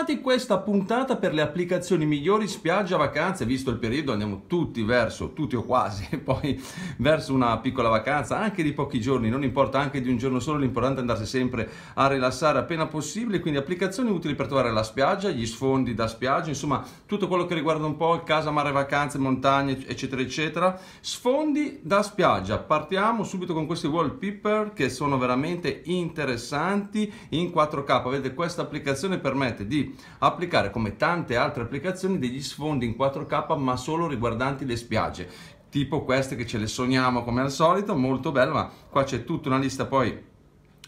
ascoltati questa puntata per le applicazioni migliori spiaggia vacanze, visto il periodo andiamo tutti verso, tutti o quasi, poi verso una piccola vacanza, anche di pochi giorni, non importa anche di un giorno solo, l'importante è andarsi sempre a rilassare appena possibile, quindi applicazioni utili per trovare la spiaggia, gli sfondi da spiaggia, insomma tutto quello che riguarda un po' casa, mare, vacanze, montagne, eccetera, eccetera. Sfondi da spiaggia, partiamo subito con questi wallpaper che sono veramente interessanti in 4K, vedete questa applicazione permette di applicare come tante altre applicazioni degli sfondi in 4K ma solo riguardanti le spiagge, tipo queste che ce le sogniamo come al solito, molto bella, ma qua c'è tutta una lista poi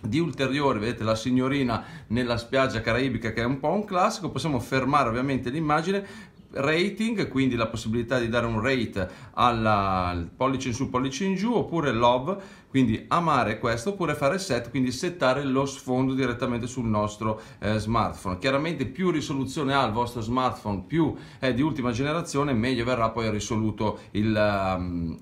di ulteriori, vedete la signorina nella spiaggia caraibica che è un po' un classico, possiamo fermare ovviamente l'immagine rating, quindi la possibilità di dare un rate alla, al pollice in su, pollice in giù, oppure love, quindi amare questo, oppure fare set, quindi settare lo sfondo direttamente sul nostro eh, smartphone. Chiaramente più risoluzione ha il vostro smartphone, più è di ultima generazione, meglio verrà poi risoluto il... Um,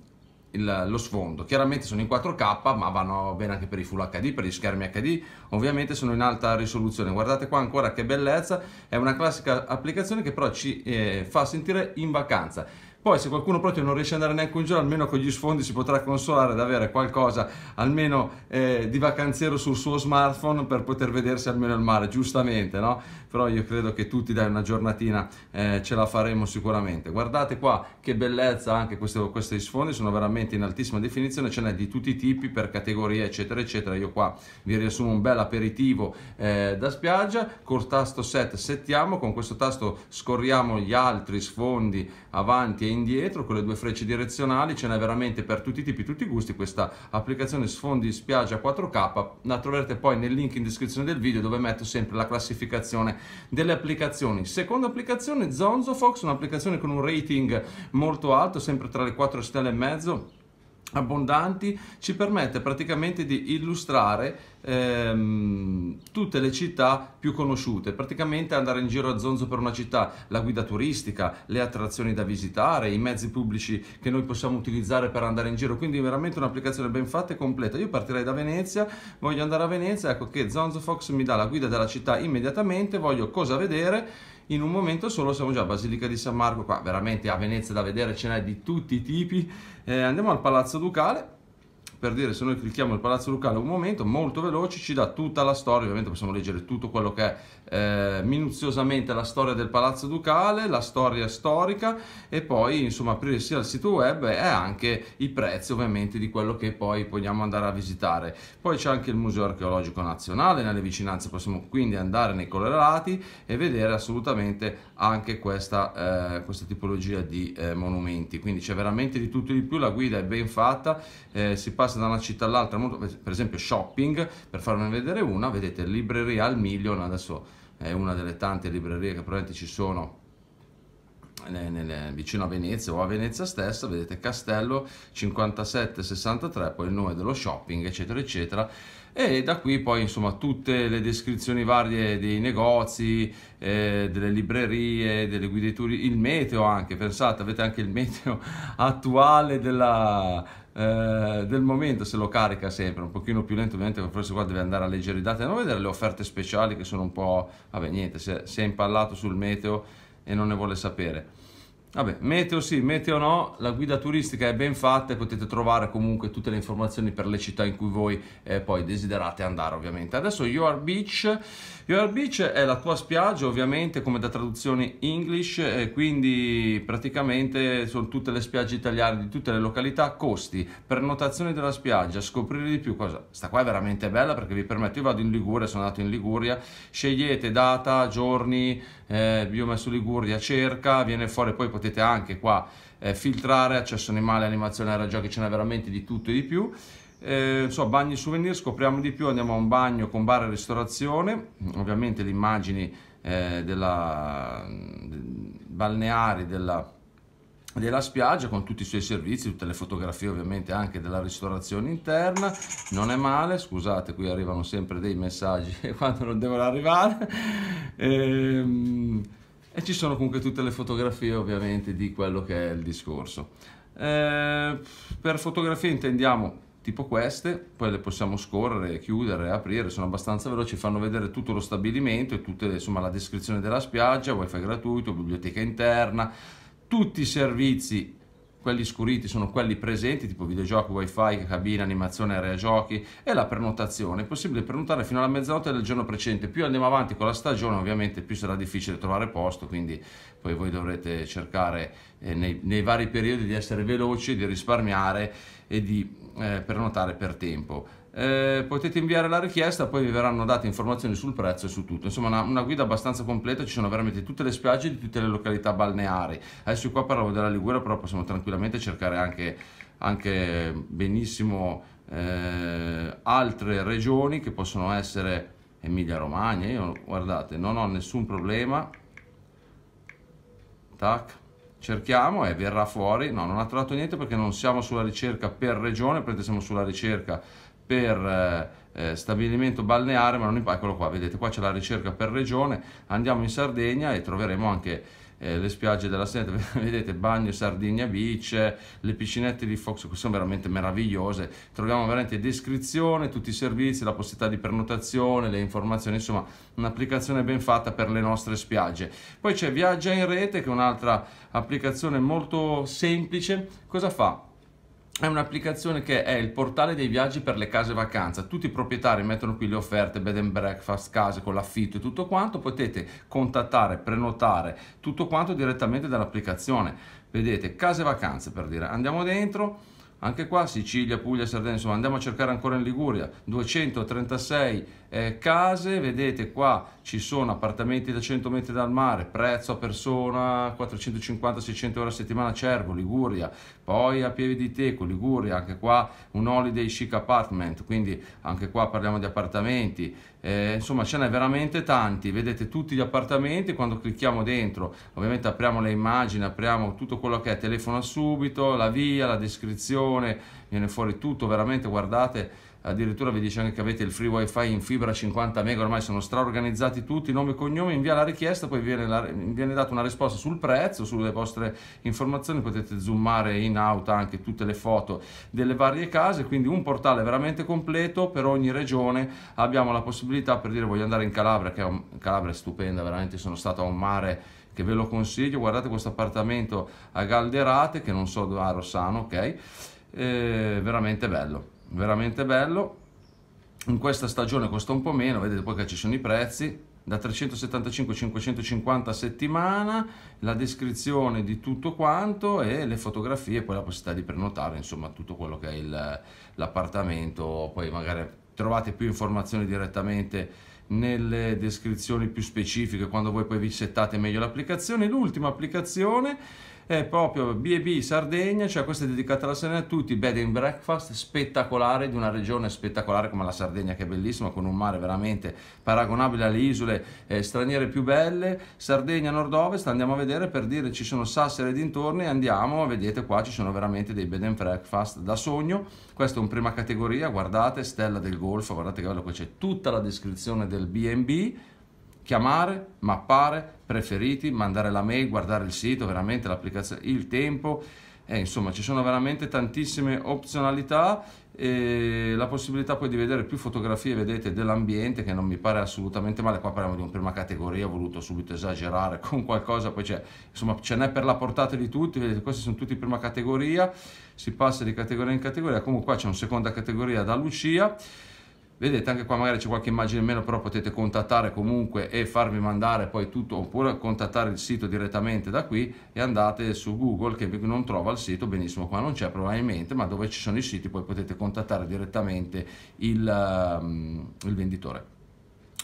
il, lo sfondo. Chiaramente sono in 4K, ma vanno bene anche per i Full HD, per gli schermi HD. Ovviamente sono in alta risoluzione. Guardate qua ancora che bellezza, è una classica applicazione che però ci eh, fa sentire in vacanza. Poi se qualcuno proprio non riesce ad andare neanche un giorno, almeno con gli sfondi si potrà consolare ad avere qualcosa almeno eh, di vacanziero sul suo smartphone per poter vedersi almeno il mare, giustamente, no? Però io credo che tutti dai una giornatina eh, ce la faremo sicuramente. Guardate qua che bellezza anche questo, questi sfondi, sono veramente in altissima definizione, ce n'è di tutti i tipi, per categorie, eccetera, eccetera. Io qua vi riassumo un bel aperitivo eh, da spiaggia, col tasto set settiamo, con questo tasto scorriamo gli altri sfondi avanti e indietro con le due frecce direzionali, ce n'è veramente per tutti i tipi, tutti i gusti, questa applicazione sfondi spiaggia 4K, la troverete poi nel link in descrizione del video dove metto sempre la classificazione delle applicazioni. Seconda applicazione Zonzo Fox, un'applicazione con un rating molto alto, sempre tra le 4 stelle e mezzo abbondanti ci permette praticamente di illustrare ehm, tutte le città più conosciute praticamente andare in giro a zonzo per una città la guida turistica le attrazioni da visitare i mezzi pubblici che noi possiamo utilizzare per andare in giro quindi veramente un'applicazione ben fatta e completa io partirei da Venezia voglio andare a Venezia ecco che Zonzo Fox mi dà la guida della città immediatamente voglio cosa vedere in un momento solo siamo già a Basilica di San Marco, qua veramente a Venezia da vedere ce n'è di tutti i tipi. Eh, andiamo al Palazzo Ducale per dire se noi clicchiamo il Palazzo ducale un momento, molto veloce, ci dà tutta la storia, ovviamente possiamo leggere tutto quello che è eh, minuziosamente la storia del Palazzo Ducale, la storia storica e poi insomma aprire sia il sito web e anche i prezzi ovviamente di quello che poi vogliamo andare a visitare. Poi c'è anche il Museo Archeologico Nazionale, nelle vicinanze possiamo quindi andare nei correlati e vedere assolutamente anche questa, eh, questa tipologia di eh, monumenti, quindi c'è veramente di tutto e di più, la guida è ben fatta, eh, si passa spostarsi da una città all'altra, per esempio shopping, per farne vedere una, vedete libreria al Million, adesso è una delle tante librerie che probabilmente ci sono nelle, vicino a Venezia o a Venezia stessa, vedete Castello 5763, poi il nome dello shopping, eccetera, eccetera. E da qui poi insomma tutte le descrizioni varie dei negozi, eh, delle librerie, delle guide turistiche, il meteo anche, pensate, avete anche il meteo attuale della, eh, del momento se lo carica sempre un pochino più lento ovviamente forse qua deve andare a leggere i dati andiamo a vedere le offerte speciali che sono un po' vabbè niente si è, si è impallato sul meteo e non ne vuole sapere Vabbè, meteo sì, meteo no, la guida turistica è ben fatta e potete trovare comunque tutte le informazioni per le città in cui voi eh, poi desiderate andare ovviamente. Adesso Your Beach, Your Beach è la tua spiaggia ovviamente come da traduzione English, eh, quindi praticamente sono tutte le spiagge italiane di tutte le località, costi, prenotazione della spiaggia, scoprire di più cosa. Sta qua è veramente bella perché vi permette, io vado in Liguria, sono andato in Liguria, scegliete data, giorni, eh, io ho messo Liguria, cerca, viene fuori poi potete potete anche qua eh, filtrare accesso animale, animazione, era già che ce n'è veramente di tutto e di più. Eh, so, bagni souvenir, scopriamo di più, andiamo a un bagno con bar e ristorazione, ovviamente le immagini eh, della, mm, balneare della, della spiaggia con tutti i suoi servizi, tutte le fotografie ovviamente anche della ristorazione interna, non è male, scusate qui arrivano sempre dei messaggi quando non devono arrivare. Ehm e ci sono comunque tutte le fotografie ovviamente di quello che è il discorso. Eh, per fotografie intendiamo tipo queste, poi le possiamo scorrere, chiudere, aprire, sono abbastanza veloci, fanno vedere tutto lo stabilimento e tutta la descrizione della spiaggia, wifi gratuito, biblioteca interna, tutti i servizi quelli scuriti sono quelli presenti, tipo videogiochi, wifi, cabina, animazione, area giochi e la prenotazione. È possibile prenotare fino alla mezzanotte del giorno precedente. Più andiamo avanti con la stagione, ovviamente più sarà difficile trovare posto, quindi poi voi dovrete cercare nei, nei, vari periodi di essere veloci, di risparmiare e di eh, prenotare per tempo. Eh, potete inviare la richiesta, poi vi verranno date informazioni sul prezzo e su tutto. Insomma, una, una, guida abbastanza completa, ci sono veramente tutte le spiagge di tutte le località balneari. Adesso qua parlavo della Liguria, però possiamo tranquillamente cercare anche, anche benissimo eh, altre regioni che possono essere Emilia Romagna. Io guardate, non ho nessun problema. Tac cerchiamo e verrà fuori, no non ha trovato niente perché non siamo sulla ricerca per regione, perché siamo sulla ricerca per eh, eh stabilimento balneare, ma non in eccolo qua, vedete qua c'è la ricerca per regione, andiamo in Sardegna e troveremo anche eh, le spiagge della Seta, vedete Bagno, Sardigna Beach, le piscinette di Fox, sono veramente meravigliose, troviamo veramente descrizione, tutti i servizi, la possibilità di prenotazione, le informazioni, insomma un'applicazione ben fatta per le nostre spiagge. Poi c'è Viaggia in rete che è un'altra applicazione molto semplice, cosa fa? è un'applicazione che è il portale dei viaggi per le case vacanza. Tutti i proprietari mettono qui le offerte, bed and breakfast, case con l'affitto e tutto quanto. Potete contattare, prenotare tutto quanto direttamente dall'applicazione. Vedete, case vacanze per dire. Andiamo dentro anche qua Sicilia, Puglia, Sardegna, insomma andiamo a cercare ancora in Liguria, 236 eh, case, vedete qua ci sono appartamenti da 100 metri dal mare, prezzo a persona 450-600 euro a settimana Cervo, Liguria, poi a Pieve di Teco, Liguria, anche qua un holiday chic apartment, quindi anche qua parliamo di appartamenti, eh, insomma ce n'è veramente tanti vedete tutti gli appartamenti quando clicchiamo dentro ovviamente apriamo le immagini apriamo tutto quello che è telefono subito la via la descrizione viene fuori tutto veramente guardate addirittura vi dice anche che avete il free wifi in fibra 50 mega, ormai sono straorganizzati tutti, nome e cognome, invia la richiesta, poi viene, la, viene data una risposta sul prezzo, sulle vostre informazioni, potete zoomare in auto anche tutte le foto delle varie case, quindi un portale veramente completo per ogni regione, abbiamo la possibilità per dire voglio andare in Calabria, che è un, Calabria è stupenda, veramente sono stato a un mare che ve lo consiglio, guardate questo appartamento a Galderate, che non so dove, a Rossano, ok? Eh, veramente bello veramente bello in questa stagione costa un po' meno vedete poi che ci sono i prezzi da 375 550 a settimana la descrizione di tutto quanto e le fotografie poi la possibilità di prenotare insomma tutto quello che è l'appartamento poi magari trovate più informazioni direttamente nelle descrizioni più specifiche quando voi poi vi settate meglio l'applicazione l'ultima applicazione è proprio B&B Sardegna, cioè questa è dedicata alla Sardegna a tutti, bed and breakfast spettacolare di una regione spettacolare come la Sardegna che è bellissima, con un mare veramente paragonabile alle isole eh, straniere più belle, Sardegna nord-ovest, andiamo a vedere per dire ci sono Sassari e dintorni, andiamo, vedete qua ci sono veramente dei bed and breakfast da sogno, questo è un prima categoria, guardate, Stella del Golfo, guardate che bello, qui c'è tutta la descrizione del B&B, chiamare, mappare, preferiti, mandare la mail, guardare il sito, veramente l'applicazione, il tempo, eh, insomma ci sono veramente tantissime opzionalità e la possibilità poi di vedere più fotografie vedete dell'ambiente che non mi pare assolutamente male qua parliamo di un prima categoria ho voluto subito esagerare con qualcosa poi c'è insomma ce n'è per la portata di tutti vedete questi sono tutti prima categoria si passa di categoria in categoria comunque qua c'è una seconda categoria da Lucia vedete anche qua magari c'è qualche immagine in meno però potete contattare comunque e farvi mandare poi tutto oppure contattare il sito direttamente da qui e andate su google che non trova il sito benissimo qua non c'è probabilmente ma dove ci sono i siti poi potete contattare direttamente il, um, il venditore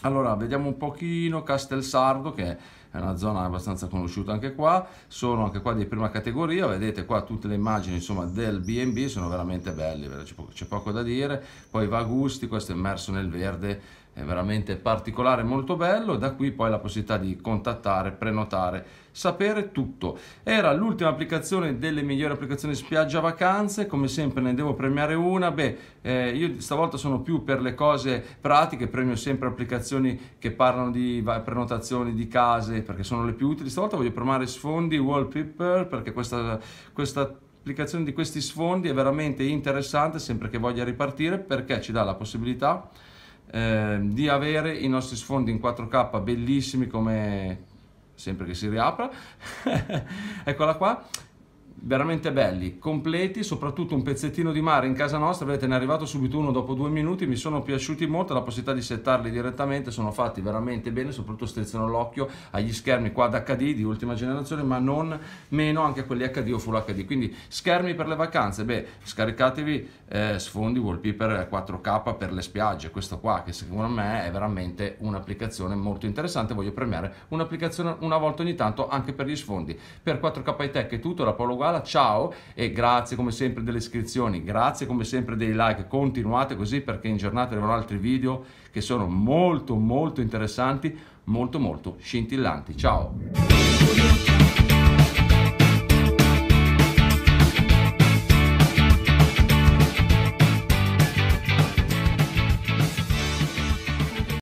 allora vediamo un pochino castelsardo che è è una zona abbastanza conosciuta anche qua, sono anche qua di prima categoria, vedete qua tutte le immagini insomma, del B&B sono veramente belli, c'è poco da dire, poi va a gusti, questo è immerso nel verde, è veramente particolare, molto bello, da qui poi la possibilità di contattare, prenotare, sapere tutto. Era l'ultima applicazione delle migliori applicazioni spiaggia vacanze, come sempre ne devo premiare una, beh eh, io stavolta sono più per le cose pratiche, premio sempre applicazioni che parlano di prenotazioni di case, perché sono le più utili. Stavolta voglio provare sfondi, wallpaper, perché questa, questa applicazione di questi sfondi è veramente interessante sempre che voglia ripartire perché ci dà la possibilità eh, di avere i nostri sfondi in 4K bellissimi come sempre che si riapra, eccola qua, veramente belli, completi, soprattutto un pezzettino di mare in casa nostra, vedete ne è arrivato subito uno dopo due minuti, mi sono piaciuti molto, la possibilità di settarli direttamente, sono fatti veramente bene, soprattutto strizzano l'occhio agli schermi quad HD di ultima generazione, ma non meno anche quelli HD o Full HD, quindi schermi per le vacanze, beh scaricatevi eh, sfondi wallpaper 4K per le spiagge, questo qua che secondo me è veramente un'applicazione molto interessante, voglio premiare un'applicazione una volta ogni tanto anche per gli sfondi, per 4K Tech è tutto, da Paolo Guarda Guala, ciao e grazie come sempre delle iscrizioni, grazie come sempre dei like, continuate così perché in giornata arrivano altri video che sono molto molto interessanti, molto molto scintillanti. Ciao!